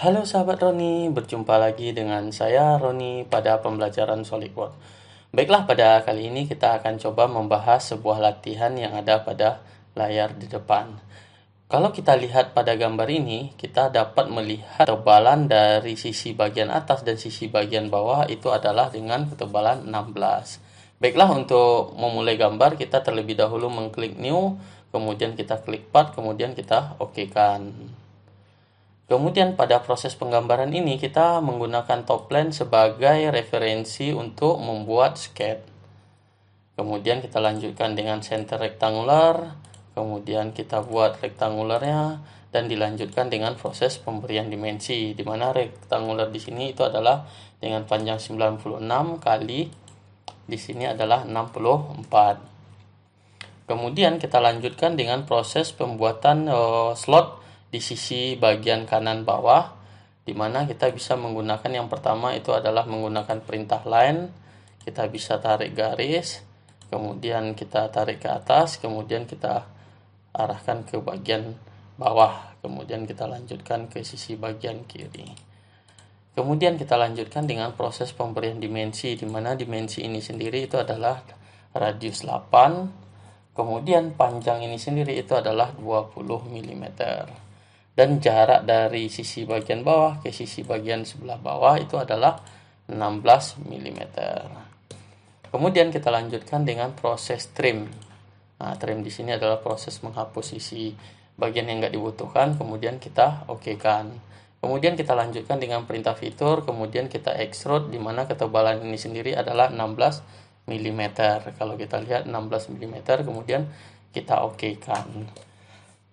Halo sahabat Roni, berjumpa lagi dengan saya Roni pada pembelajaran SolidWorks. Baiklah, pada kali ini kita akan coba membahas sebuah latihan yang ada pada layar di depan. Kalau kita lihat pada gambar ini, kita dapat melihat ketebalan dari sisi bagian atas dan sisi bagian bawah itu adalah dengan ketebalan 16. Baiklah, untuk memulai gambar, kita terlebih dahulu mengklik New, kemudian kita klik Part, kemudian kita OK-kan. Kemudian pada proses penggambaran ini kita menggunakan top plane sebagai referensi untuk membuat sketch. Kemudian kita lanjutkan dengan center rectangular, kemudian kita buat rectangularnya dan dilanjutkan dengan proses pemberian dimensi di mana rectangular di sini itu adalah dengan panjang 96 kali di sini adalah 64. Kemudian kita lanjutkan dengan proses pembuatan uh, slot di sisi bagian kanan bawah di mana kita bisa menggunakan yang pertama itu adalah menggunakan perintah line kita bisa tarik garis kemudian kita tarik ke atas kemudian kita arahkan ke bagian bawah kemudian kita lanjutkan ke sisi bagian kiri kemudian kita lanjutkan dengan proses pemberian dimensi di mana dimensi ini sendiri itu adalah radius 8 kemudian panjang ini sendiri itu adalah 20 mm dan jarak dari sisi bagian bawah ke sisi bagian sebelah bawah itu adalah 16 mm. Kemudian kita lanjutkan dengan proses trim. Nah, trim di sini adalah proses menghapus sisi bagian yang nggak dibutuhkan, kemudian kita oke-kan. kemudian kita lanjutkan dengan perintah fitur, kemudian kita extrude, di mana ketebalan ini sendiri adalah 16 mm. Kalau kita lihat 16 mm, kemudian kita oke-kan.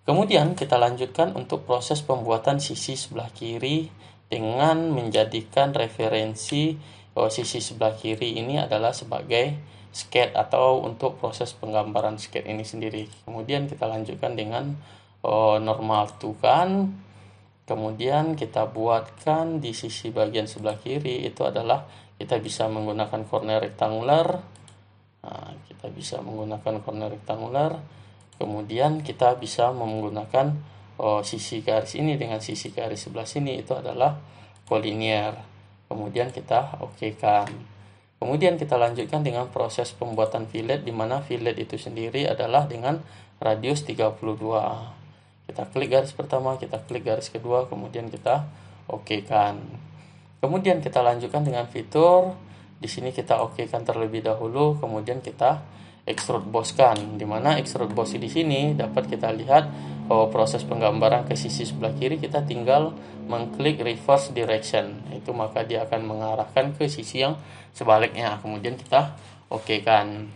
Kemudian kita lanjutkan untuk proses pembuatan sisi sebelah kiri dengan menjadikan referensi bahwa oh, sisi sebelah kiri ini adalah sebagai sket atau untuk proses penggambaran sket ini sendiri. Kemudian kita lanjutkan dengan oh, normal tukan. Kemudian kita buatkan di sisi bagian sebelah kiri itu adalah kita bisa menggunakan corner rectangular. Nah, kita bisa menggunakan corner rectangular kemudian kita bisa menggunakan oh, sisi garis ini dengan sisi garis sebelah sini itu adalah kolinier kemudian kita oke kan kemudian kita lanjutkan dengan proses pembuatan fillet di mana fillet itu sendiri adalah dengan radius 32 kita klik garis pertama kita klik garis kedua kemudian kita oke kan kemudian kita lanjutkan dengan fitur di sini kita oke kan terlebih dahulu kemudian kita extrude boss kan dimana extrude boss di sini dapat kita lihat bahwa proses penggambaran ke sisi sebelah kiri kita tinggal mengklik reverse direction itu maka dia akan mengarahkan ke sisi yang sebaliknya kemudian kita oke kan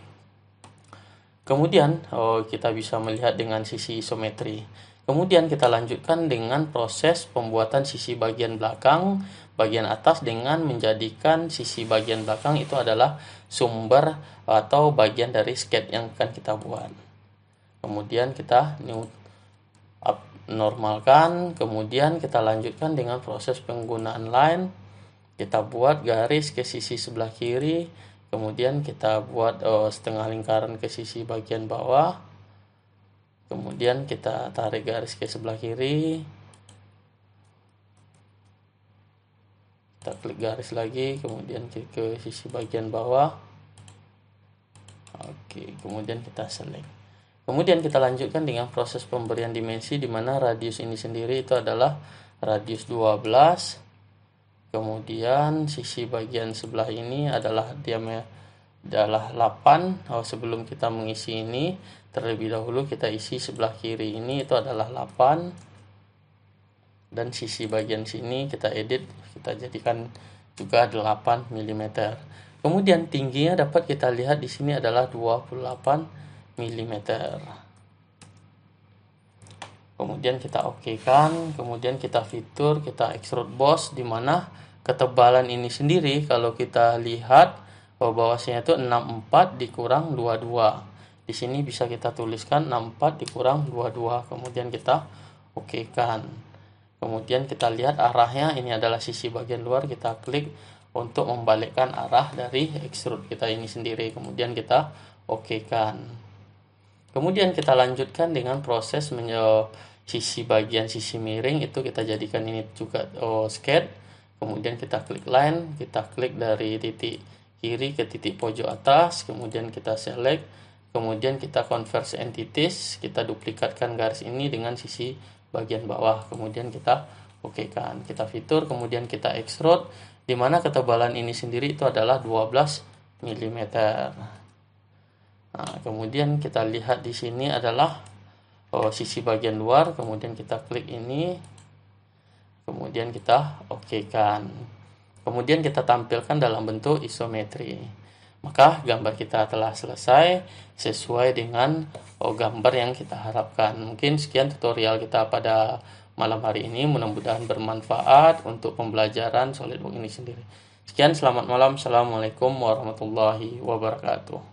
kemudian oh, kita bisa melihat dengan sisi isometri Kemudian kita lanjutkan dengan proses pembuatan sisi bagian belakang bagian atas dengan menjadikan sisi bagian belakang itu adalah sumber atau bagian dari skate yang akan kita buat. Kemudian kita new normalkan, kemudian kita lanjutkan dengan proses penggunaan line. Kita buat garis ke sisi sebelah kiri, kemudian kita buat oh, setengah lingkaran ke sisi bagian bawah. Kemudian kita tarik garis ke sebelah kiri, kita klik garis lagi kemudian klik ke sisi bagian bawah oke kemudian kita select kemudian kita lanjutkan dengan proses pemberian dimensi di mana radius ini sendiri itu adalah radius 12 kemudian sisi bagian sebelah ini adalah diameter adalah 8 oh, sebelum kita mengisi ini terlebih dahulu kita isi sebelah kiri ini itu adalah 8 dan sisi bagian sini kita edit kita jadikan juga 8 mm kemudian tingginya dapat kita lihat di sini adalah 28 mm kemudian kita oke kan kemudian kita fitur kita extrude boss di mana ketebalan ini sendiri kalau kita lihat bahwa oh, bawahnya itu 64 dikurang 22 di sini bisa kita tuliskan 64 dikurang 22 kemudian kita oke kan kemudian kita lihat arahnya ini adalah sisi bagian luar kita klik untuk membalikkan arah dari extrude kita ini sendiri kemudian kita oke kan kemudian kita lanjutkan dengan proses sisi bagian sisi miring itu kita jadikan ini juga oh, sketch kemudian kita klik line kita klik dari titik kiri ke titik pojok atas kemudian kita select kemudian kita convert entities kita duplikatkan garis ini dengan sisi bagian bawah kemudian kita oke kan kita fitur kemudian kita extrude di mana ketebalan ini sendiri itu adalah 12 mm nah, kemudian kita lihat di sini adalah oh, sisi bagian luar kemudian kita klik ini kemudian kita oke kan kemudian kita tampilkan dalam bentuk isometri maka gambar kita telah selesai sesuai dengan oh, gambar yang kita harapkan. Mungkin sekian tutorial kita pada malam hari ini. Mudah-mudahan bermanfaat untuk pembelajaran SolidWorks ini sendiri. Sekian, selamat malam. Assalamualaikum warahmatullahi wabarakatuh.